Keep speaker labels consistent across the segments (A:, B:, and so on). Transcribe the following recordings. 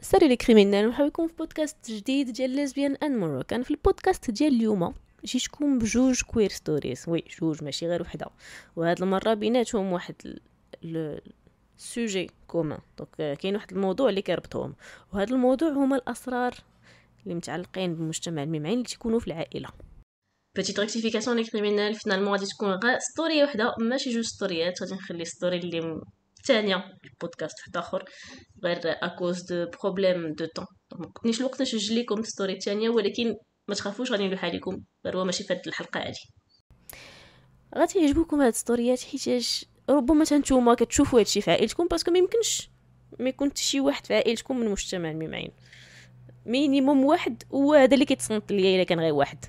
A: ساري لي كريمينال مرحبا بكم في بودكاست جديد ديال ليزبيان ان موروكان في البودكاست ديال اليوم جيتكم بجوج كوير ستوريز وي جوج ماشي غير وحده وهاد المره بيناتهم واحد السوجي كومون دونك كاين واحد الموضوع اللي كيربطهم وهذا الموضوع هما الاسرار اللي متعلقين بالمجتمع الممعين اللي تيكونوا في العائله بيتيت ريكتيفيكاسيون لي كريمينال فينالمون غادي تكون غير ستوري وحده ماشي جوج ستوريات غادي نخلي ستوري اللي الثانيه بودكاست واحد اخر غير اكوز دو بروبليم دو طون دونك كنتنيش الوقت نسجل لكم ستوري الثانيه ولكن ما تخافوش غادي نلوحها لكم غير هو ماشي في الحلقه الحلقه غادي يعجبوكم هاد الستوريات حيتاش ربما نتوما كتشوفوا هادشي في عائلتكم باسكو ما يمكنش ما يكون شي واحد في عائلتكم من مجتمع الممعين مينيموم واحد وهذا اللي كيتصنت ليا الا كان غير واحد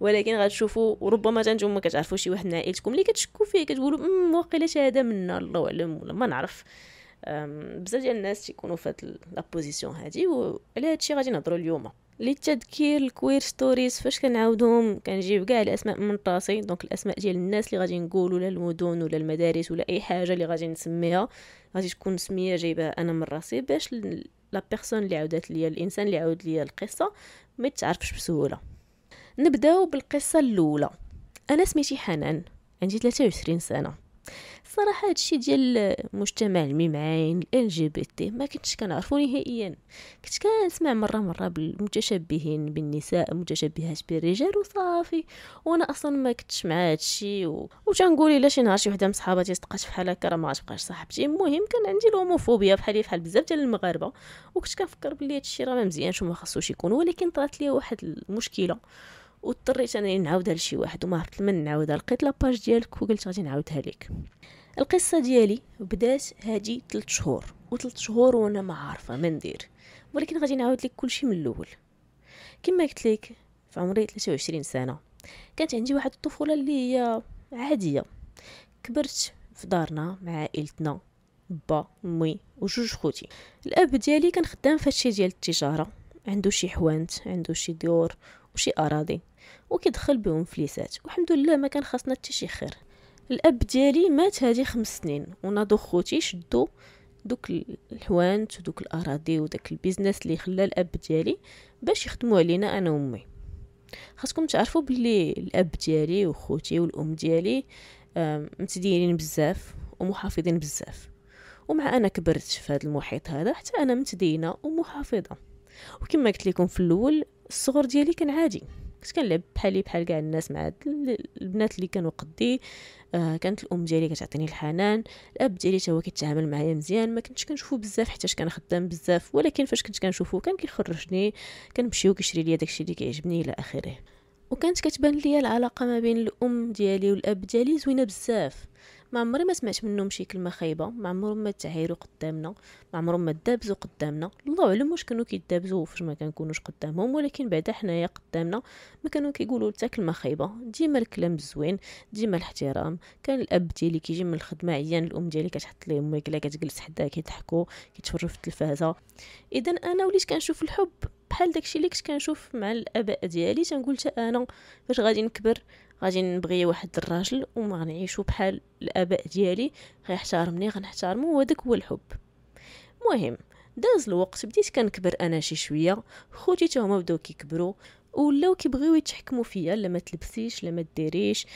A: ولكن غتشوفوا وربما تنجم ما كتعرفوا شي واحد من عائلتكم اللي كتشكوا فيه كتقولوا واقيلا شي هذا منا الله اعلم ولا ما نعرف بزاف ديال الناس تيكونوا في هاد لابوزيسيون هادي وعلى هادشي غادي نهضروا اليوم للتذكير الكوير ستوريز فاش كنعاودهم كنجيب كاع الاسماء من راسي دونك الاسماء ديال الناس اللي غادي نقول ولا المدن ولا المدارس ولا اي حاجه اللي غادي نسميها غادي تكون سميه جايبها انا من راسي باش لا بيرسون اللي عاودات ليا الانسان اللي عاود ليا القصه ما تعرفش بسهوله نبداو بالقصه الاولى انا سميتي حنان عندي 23 سنه صراحة هادشي ديال المجتمع الميمعين ال جي بي تي ما كنتش كنعرفو نهائيا كنت كنسمع مرة مرة بالمتشبهين بالنساء متشبهات بالرجال وصافي وانا اصلا ما كنتش مع هادشي و... وتنقول الا شي نهار شي وحدة من صحاباتي صدقات بحال هكا راه ما تبقاش صاحبتي المهم كان عندي الهوموفوبيا بحالي بحال بزاف ديال المغاربة وكنت كنفكر بلي هادشي راه ما مزيانش وما خصوش يكون ولكن طرات لي واحد المشكلة واضطريت انني نعاودها لشي واحد وما عرفت من نعاودها لقيت لاباج ديالك وقلت غادي نعاودها لك القصه ديالي بدات هادي 3 شهور و3 شهور وانا ما عارفه ما ندير ولكن غادي نعاود لك كلشي من الاول كما قلت لك في عمري 23 سنه كانت عندي واحد الطفوله اللي هي عاديه كبرت في دارنا مع عائلتنا با مي وجوج خوتي الاب ديالي كان خدام في هادشي ديال التجاره عنده شي حوانت عنده شي ديور وشي أراضي وكيدخل بهم فليسات والحمد لله ما كان خاصنا حتى شي خير الاب ديالي مات هادي خمس سنين وناضو خوتي شدو دوك الحوانت ودوك الاراضي وداك البيزنس اللي خلى الاب ديالي باش يخدموا علينا انا وامي خاصكم تعرفوا باللي الاب ديالي وخوتي والام ديالي متدينين بزاف ومحافظين بزاف ومع انا كبرت في هذا المحيط هذا حتى انا متدينه ومحافظه وكما قلت لكم في الاول الصغر ديالي كان عادي كنت كنلعب بحالي بحال كاع الناس مع البنات اللي كانوا قدي آه كانت الام ديالي كتعطيني الحنان الاب ديالي حتى هو كيتعامل معايا مزيان ما كنتش كنشوفو بزاف حيتاش كان خدام بزاف ولكن فاش كنت كنشوفو كان كيخرجني كنمشيو كيشري ليا داكشي اللي كيعجبني الى اخره وكانت كتبان ليا العلاقه ما بين الام ديالي والاب ديالي زوينه بزاف ما عمري ما سمعت منهم شي كلمه خايبه ما عمرهم ما تعايروا قدامنا ما عمرهم ما دابزوا قدامنا الله اعلم واش كانوا كيدابزوا فاش ما كنكونوش قدامهم ولكن بعدا حنايا قدامنا ما كانوا كيقولوا حتى كلمه خايبه ديما الكلام الزوين ديما الاحترام كان الاب ديالي كيجي من الخدمه عيان الام ديالي كتحط ليه ميكله كتجلس حداه كيضحكوا كيتفرجوا في التلفازه اذا انا وليت كنشوف الحب بحال داكشي اللي كنت كنشوف مع الاباء ديالي تنقول حتى انا فاش غادي نكبر غادي نبغي واحد الراجل وما غنعيشو بحال الاباء ديالي غيحتارمني غنحتارمو وهذاك هو الحب مهم داز الوقت بديت كنكبر انا شي شويه خوتي تا هما بداو كيكبروا ولاو كيبغيو يتحكموا فيا لا ما تلبسيش لا ما ديريش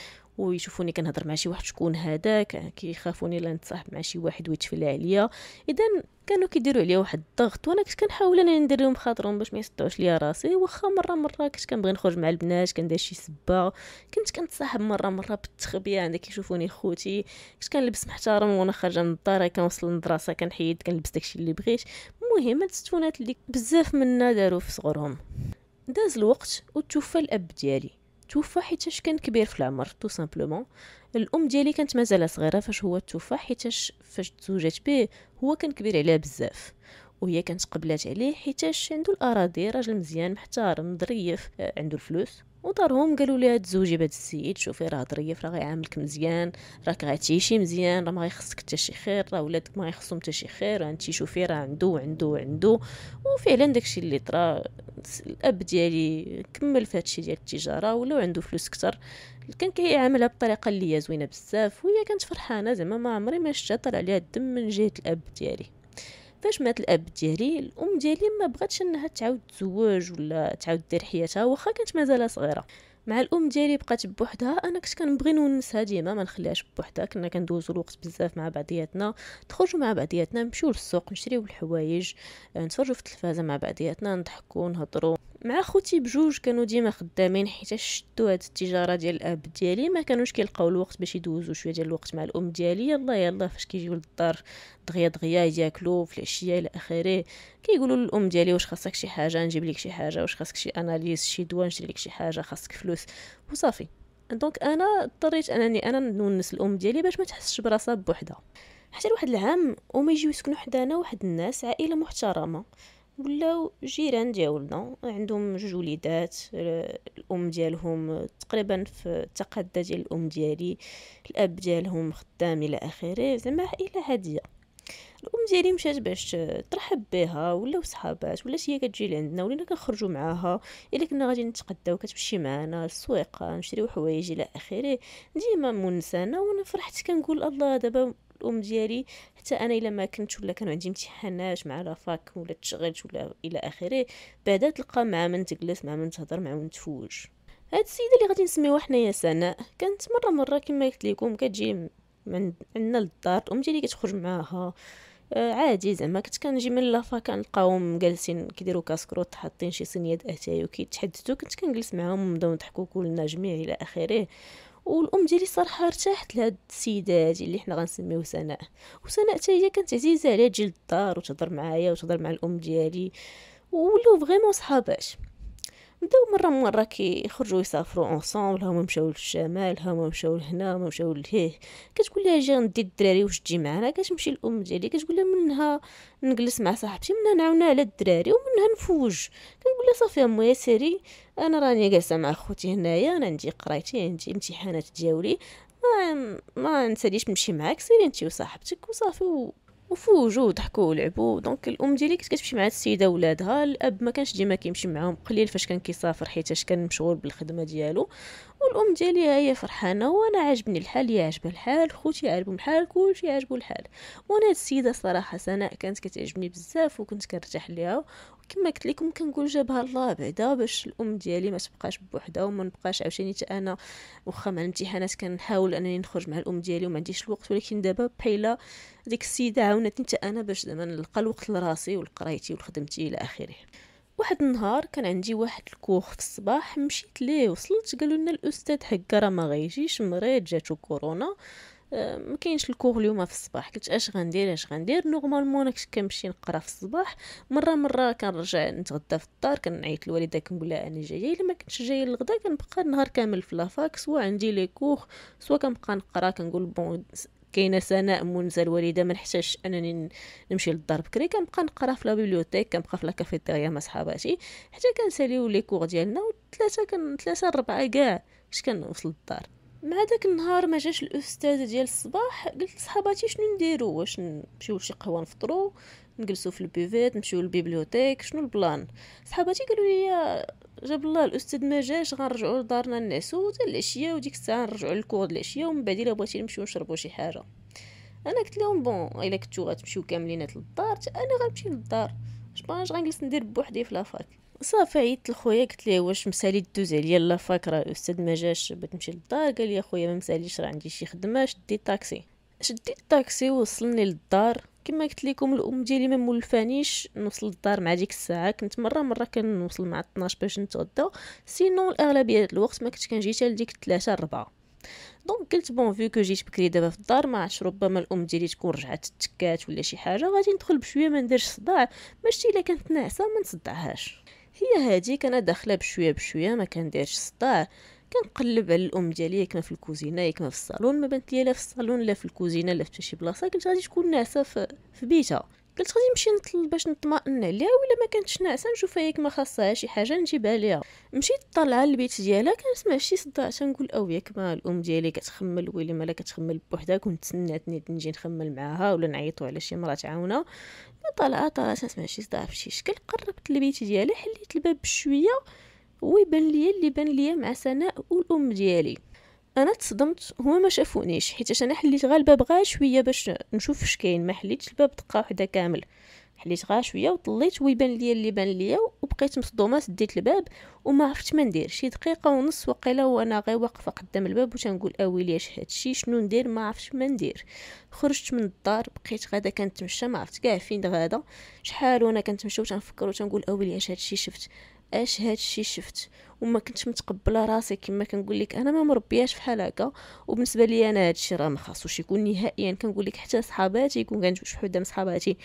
A: ويشوفوني كنهضر مع شي واحد شكون هذاك كيخافوني لا نتصاحب مع شي واحد ويتفلى عليا اذا كانوا كيديروا عليا واحد الضغط وانا كنت كنحاول انا ندير لهم خاطرهم باش ما يصدعوش ليا راسي واخا مره مره كنت كنبغي نخرج مع البنات كندير شي سبه كنت كنتصاحب مره مره بالتخبيه عندك كيشوفوني خوتي كنت كنلبس محترم وانا خارجه من الدار كنوصل للمدرسه كنحيد كنلبس داكشي اللي بغيت المهم هاد اللي بزاف منا داروا في صغرهم داز الوقت وتوفى الاب ديالي توفى حيتاش كان كبير في العمر تو سامبلومون الام ديالي كانت مازال صغيره فاش هو توفى حيتاش فاش تزوجات به هو كان كبير عليها بزاف وهي كانت قبلات عليه حيتاش عنده الاراضي راجل مزيان محترم ظريف آه، عنده الفلوس ودارهم قالوا لها تزوجي بهذا السيد شوفي راه ظريف راه غيعاملك مزيان راك غتعيشي مزيان راه ما غيخصك حتى شي خير راه ولادك ما غيخصهم حتى شي خير انت شوفي راه عنده عنده عنده وفعلا داكشي اللي طرا الاب ديالي كمل في هادشي ديال التجاره ولاو عنده فلوس كتر كان كيعاملها بطريقه اللي هي زوينه بزاف وهي كانت فرحانه زعما ما عمري ما شفت طلع عليها الدم من جهه الاب ديالي فاش مات الاب ديالي الام ديالي ما بغاتش انها تعاود تزوج ولا تعاود دير حياتها واخا كانت مازال صغيره مع الام ديالي بقات بوحدها انا كنت كنبغي نونسها ديما ما نخليهاش بوحدها كنا كندوزو الوقت بزاف مع بعضياتنا نخرجوا مع بعضياتنا نمشيو للسوق نشريو الحوايج نتفرجوا في التلفازه مع بعضياتنا نضحكوا نهضروا مع خوتي بجوج كانوا ديما خدامين حيت شدوا هاد التجاره ديال الاب ديالي ما كانوش كيلقاو الوقت باش يدوزوا شويه ديال الوقت مع الام ديالي يلا يلا فاش كيجيو للدار دغيا دغيا ياكلوا في العشيه الى اخره كيقولوا للام ديالي واش خاصك شي حاجه نجيب لك شي حاجه واش خاصك شي اناليز شي دواء نشري لك شي حاجه خاصك فلوس وصافي دونك انا اضطريت انني انا نونس الام ديالي باش ما تحسش براسها بوحدها حتى لواحد العام وما يجيو يسكنوا حدانا واحد الناس عائله محترمه ولاو جيران ديالنا عندهم جوج وليدات آه، الام ديالهم آه، تقريبا في التقاده ديال الام ديالي الاب ديالهم خدام الى اخره زعما عائله هاديه الام ديالي مشات باش آه، ترحب بها ولاو صحابات ولات هي كتجي لعندنا ولينا كنخرجوا معاها الا كنا غادي نتقداو كتمشي معنا للسويقه نشريو حوايج الى اخره ديما منسانه وانا فرحت كنقول الله دابا الام ديالي حتى انا الا ما كنت ولا كان عندي امتحانات مع لافاك ولا تشغلت ولا الى اخره بعدا تلقى مع من تجلس مع من تهضر مع من تفوج هاد السيده اللي غادي نسميوها حنايا سناء كانت مره مره كما قلت لكم كتجي من عندنا للدار الام ديالي كتخرج معاها آه، عادي زعما كنت كنجي من لافا كنلقاهم جالسين كيديروا كاسكروت حاطين شي صينيه اتاي وكيتحدثوا كنت كنجلس معاهم ونبداو نضحكوا كلنا جميع الى اخره والام ديالي صراحه ارتاحت لهاد السيده هادي اللي حنا غنسميوه سناء وسناء حتى هي كانت عزيزه عليا تجي للدار وتهضر معايا وتهضر مع الام ديالي ولاو فريمون صحابات بداو مرة مرة يخرجوا يسافروا اونصومبل هما مشاو للشمال هما مشاو لهنا هما مشاو لهيه كتقول لها جي غندي الدراري واش تجي معنا كتمشي الام ديالي كتقول لها منها نجلس مع صاحبتي منها نعاونها على الدراري ومنها نفوج كنقول لها صافي امي يا سيري انا راني جالسه مع خوتي هنايا انا عندي قرايتي عندي امتحانات ديالي ما ما نساليش نمشي معاك سيري انت وصاحبتك وصافي و... وفوجوا ضحكوا ولعبوا دونك الام ديالي كانت كتمشي مع السيده ولادها الاب ما كانش ديما كيمشي معاهم قليل فاش كان كيسافر حيتاش كان مشغول بالخدمه ديالو والام ديالي هي فرحانه وانا عاجبني الحال هي عاجبها الحال خوتي عاجبهم الحال كلشي عاجبو الحال وانا هاد السيده صراحه سناء كانت كتعجبني بزاف وكنت كنرتاح ليها كما قلت لكم كنقول جابها الله بعدا باش الام ديالي ما تبقاش بوحدها وما نبقاش عاوتاني انا واخا مع الامتحانات كنحاول انني نخرج مع الام ديالي وما عنديش الوقت ولكن دابا بحال ديك السيده عاونتني حتى انا باش زعما نلقى الوقت لراسي ولقرايتي ولخدمتي الى اخره واحد النهار كان عندي واحد الكوخ في الصباح مشيت ليه وصلت قالوا لنا الاستاذ حكا راه ما غيجيش مريض جاتو كورونا آه، ما كاينش الكور اليوم في الصباح قلت اش غندير اش غندير نورمالمون انا كنت كنمشي نقرا في الصباح مره مره كنرجع نتغدى في الدار كنعيط الوالده كنقول لها انا جايه الا ما كنتش جايه للغدا كنبقى النهار كامل في لافاك سوا عندي لي كور سوا كنبقى نقرا كنقول بون كاينه سناء منزه الوالده ما نحتاجش انني نمشي للدار بكري كنبقى نقرا في لا بيبليوتيك كنبقى في لا كافيتيريا مع صحاباتي حتى كنساليو لي كور ديالنا وثلاثه كن ثلاثه ربعه كاع باش كنوصل للدار مع داك النهار ما جاش الاستاذ ديال الصباح قلت لصحاباتي شنو نديرو واش نمشيو لشي قهوه نفطرو نجلسو في البيفيت نمشيو للبيبليوتيك شنو البلان صحاباتي قالوا لي جاب الله الاستاذ ما جاش غنرجعوا لدارنا نعسو حتى العشيه وديك الساعه نرجعوا للكور العشيه ومن بعد الا بغيتي نمشيو نشربوا شي حاجه انا قلت لهم بون الا كنتو غتمشيو كاملين للدار انا غنمشي للدار اش غنجلس ندير بوحدي في لافاك صافي عيطت لخويا قلت ليه واش مسالي دوز عليا لا فاكره الاستاذ ما جاش بغيت نمشي للدار قال لي خويا ما مساليش راه عندي شي خدمه شدي الطاكسي شدي الطاكسي وصلني للدار كما قلت لكم الام ديالي ما مولفانيش نوصل للدار مع ديك الساعه كنت مره مره كنوصل مع 12 باش نتغدى سينو الاغلبيه ديال الوقت ما كنت كنجي حتى لديك 3 4 دونك قلت بون فيو كو جيت بكري دابا في الدار ما عرفتش ربما الام ديالي تكون رجعت تكات ولا شي حاجه غادي ندخل بشويه ما نديرش صداع ماشي الا كانت ناعسه ما نصدعهاش هي هادي كان داخله بشويه بشويه ما كنديرش سطاع كنقلب على الام ديالي كما في الكوزينه كما في الصالون ما بانت ليا لا في الصالون لا في الكوزينه لا في شي بلاصه قلت غادي تكون ناعسه في بيتها قلت غادي نمشي نطل باش نطمئن عليها ولا ما كانتش ناعسه نشوفها هيك ما خاصها شي حاجه نجيبها ليها مشيت طالعه للبيت ديالها كنسمع شي صداع تنقول او ياك ما الام ديالي كتخمل ويلي مالا كتخمل بوحدها كنت تسناتني نجي نخمل معاها ولا نعيطو على شي مرا تعاونها طالعه طالعه تنسمع شي صداع فشي شكل قربت للبيت ديالي حليت الباب بشويه ويبان ليا اللي بان ليا مع سناء والام ديالي انا تصدمت هما ما شافونيش حيت انا حليت غير الباب غا شويه باش نشوف اش كاين ما حليتش الباب دقه وحده كامل حليت غا شويه وطليت ويبان ليا اللي بان ليا وبقيت مصدومه سديت الباب وما عرفت ما ندير شي دقيقه ونص وقيلا وانا غير واقفه قدام الباب وتنقول اويلي اش هادشي شنو ندير ما عرفتش ما ندير خرجت من الدار بقيت غادا كنتمشى ما عرفت كاع فين غادا شحال وانا كنتمشى وتنفكر وتنقول اويلي اش هادشي شفت اش هادشي شفت وما كنتش متقبله راسي كما كنقول لك انا ما مربياش في هكا وبالنسبه لي انا هادشي راه ما خاصوش يكون نهائيا كنقول لك حتى صحاباتي كون كنجوج شحال قدام صحاباتي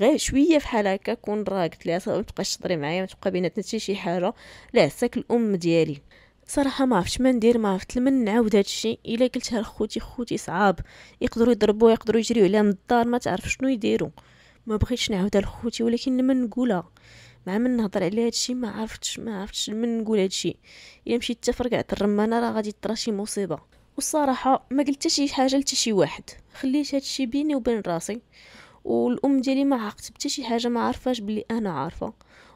A: غير شويه في هكا كون راه قلت لها ما تبقاش تهضري معايا ما تبقى بيناتنا حتى شي حاجه لا ساك الام ديالي صراحه ما عرفتش ما ندير ما عرفت لمن نعاود هذا الشيء الا قلتها لخوتي خوتي صعاب يقدروا يضربوها يقدروا يجريو عليها من الدار ما تعرف شنو يديروا ما بغيتش نعاودها لخوتي ولكن لمن نقولها مع من نهضر على هادشي ما عرفتش ما عرفتش من نقول هادشي الا مشيت حتى فرقعت الرمانه راه غادي تطرا شي مصيبه والصراحه ما قلت شي حاجه لتا شي واحد خليت هادشي بيني وبين راسي والام ديالي ما عاقت حتى شي حاجه ما عارفاش بلي انا عارفه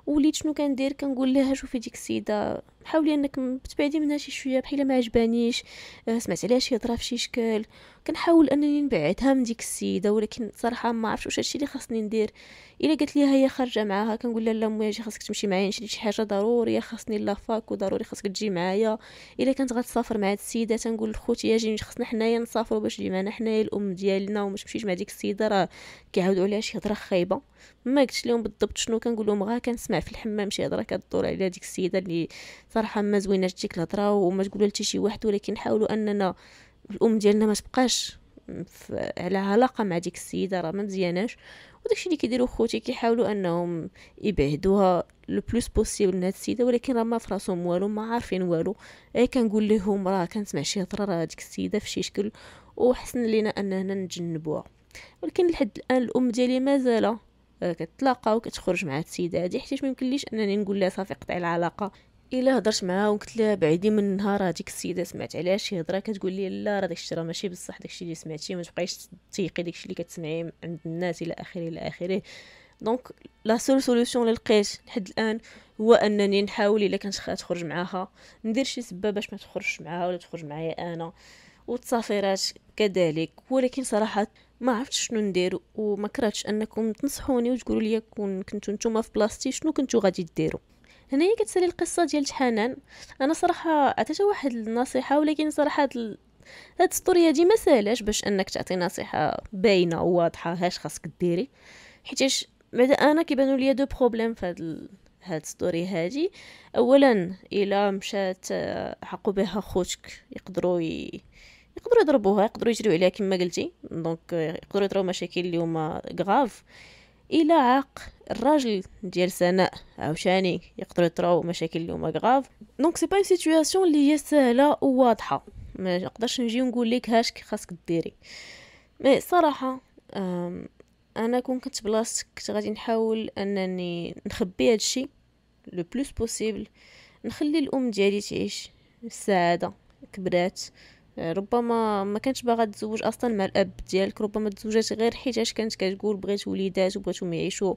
A: وليت شنو كندير كنقول لها شوفي ديك السيده حاولي انك تبعدي منها شي شويه بحال ما عجبانيش آه، سمعت عليها شي هضره فشي شكل كنحاول انني نبعدها من ديك السيده ولكن صراحه ما عرفتش واش هادشي اللي خاصني ندير الا قالت لي هي خارجه معاها كنقول لها لا مويا جي خاصك تمشي معايا نشري شي حاجه ضروري خاصني لافاك وضروري خاصك تجي معايا الا كانت غتسافر مع هاد السيده تنقول لخوتي اجي خاصنا حنايا نسافروا باش تجي معنا حنايا الام ديالنا وما تمشيش مع ديك السيده راه كيعاودوا عليها شي هضره خايبه ما قلتش لهم بالضبط شنو كنقول لهم غا كنسمع في الحمام شي هضره كدور على ديك السيده اللي صراحه ما زوينه ديك الهضره وما تقولوا لتي شي واحد ولكن حاولوا اننا الام ديالنا ما تبقاش على علاقه مع ديك السيده راه ما مزياناش وداكشي اللي كيديروا خوتي كيحاولوا انهم يبعدوها لو بلوس بوسيبل من هاد السيده ولكن راه ما فراسهم والو ما عارفين والو اي كنقول لهم راه كنسمع شي هضره راه ديك السيده في شي شكل وحسن لينا اننا نتجنبوها ولكن لحد الان الام ديالي مازال آه، كتلاقى وكتخرج مع هاد السيده هادي حيت ميمكنليش انني نقول لها صافي قطعي العلاقه الا هضرت معاها وقلت لها بعيدي من النهار هذيك السيده سمعت عليها شي هضره كتقول لي لا راه داكشي راه ماشي بصح داكشي اللي سمعتي ما تبقايش تيقي داكشي اللي كتسمعي عند الناس الى اخره الى اخره دونك لا سول سوليوشن اللي لقيت لحد الان هو انني نحاول الا كانت تخرج معاها ندير شي سبه باش ما تخرجش معاها ولا تخرج معايا انا والتصافيرات كذلك ولكن صراحه ما عرفتش شنو ندير وما كرهتش انكم تنصحوني وتقولوا لي كون كنتو نتوما في بلاصتي شنو كنتو غادي ديروا هنايا كتسالي القصه ديال حنان انا صراحه عطيتها واحد النصيحه ولكن صراحه هاد هاد السطوريه دي ما سالاش باش انك تعطي نصيحه باينه وواضحه هاش خاصك ديري حيتاش بعدا انا كيبانوا ليا دو بروبليم في هاد السطوري هاد هادي اولا الا مشات آه، حقو بها خوتك يقدروا ي... يقدروا يضربوها يقدروا يجريو عليها كما قلتي دونك آه، يقدروا يطراو مشاكل اللي هما غراف الى عاق الراجل ديال سناء عاوتاني يقدروا يطراو مشاكل اليوم هما غراف دونك سي با اون سيتوياسيون اللي هي سهله وواضحه ما نقدرش نجي نقول لك هاشك خاصك ديري مي صراحه انا كون كنت بلاصتك كنت غادي نحاول انني نخبي هادشي لو بلوس بوسيبل نخلي الام ديالي تعيش السعاده كبرات ربما ما كانتش باغا تزوج اصلا مع الاب ديالك ربما تزوجات غير حيتاش كانت كتقول بغيت وليدات وبغيتهم يعيشوا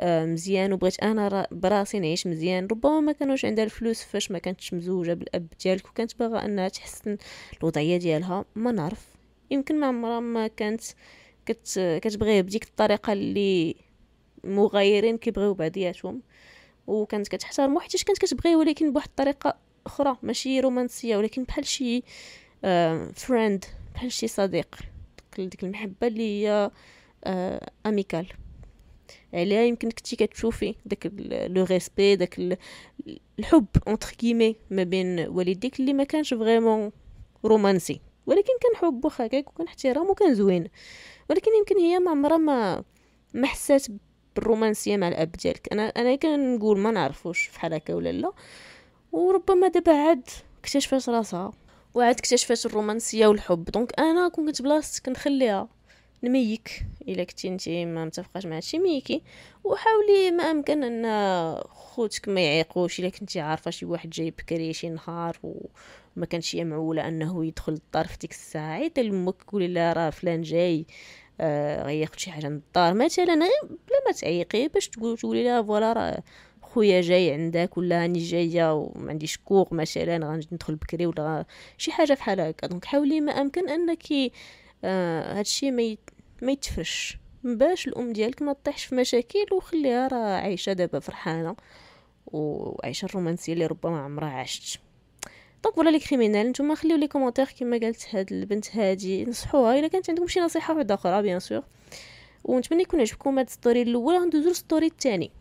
A: آه، مزيان وبغيت انا براسي نعيش مزيان ربما ما كانوش عندها الفلوس فاش ما كانتش مزوجه بالاب ديالك وكانت باغا انها تحسن الوضعيه ديالها ما نعرف يمكن ما عمرها ما كانت كت كتبغيه بديك الطريقه اللي مغايرين كيبغيو بعضياتهم وكانت كتحترمو حيتاش كانت كتبغيه ولكن بواحد الطريقه اخرى ماشي رومانسيه ولكن بحال شي فريند آه، بحال شي صديق ديك المحبه اللي هي اميكال آه، عليها يمكن كنتي كتشوفي داك لو ريسبي داك الحب اونتر كيمي ما بين والديك اللي ما كانش فريمون رومانسي ولكن كان حب واخا هكاك وكان احترام وكان زوين ولكن يمكن هي ما عمرها ما ما حسات بالرومانسيه مع الاب ديالك انا انا كنقول ما نعرفوش فحال هكا ولا لا وربما دابا عاد اكتشفت راسها وعاد اكتشفات الرومانسيه والحب دونك انا كون كنت بلاصتك نخليها نميك الا كنتي انت ما متفقاش مع هادشي ميكي وحاولي ما امكن ان خوتك ما يعيقوش الا كنتي عارفه شي واحد جاي بكري شي نهار وما كانش معوله انه يدخل الطرف ديك الساعه عيط لامك قولي لها راه فلان جاي آه غياخد شي حاجه من الدار مثلا بلا ما تعيقي باش تقولي لها فوالا راه خويا جاي عندك ولا راني جايه وما عنديش كور مثلا غندخل بكري ولا شي حاجه بحال هكا دونك حاولي ما امكن انك آه هادشي ما ما يتفرش باش الام ديالك ما تطيحش في مشاكل وخليها راه عايشه دابا فرحانه وعايشه الرومانسيه اللي ربما عمرها عاشت دونك فوالا لي كريمينال نتوما خليو لي كومونتير كما قالت هاد البنت هادي نصحوها الا كانت عندكم شي نصيحه وحده اخرى بيان سور ونتمنى يكون عجبكم هاد الستوري الاول غندوزو للستوري الثاني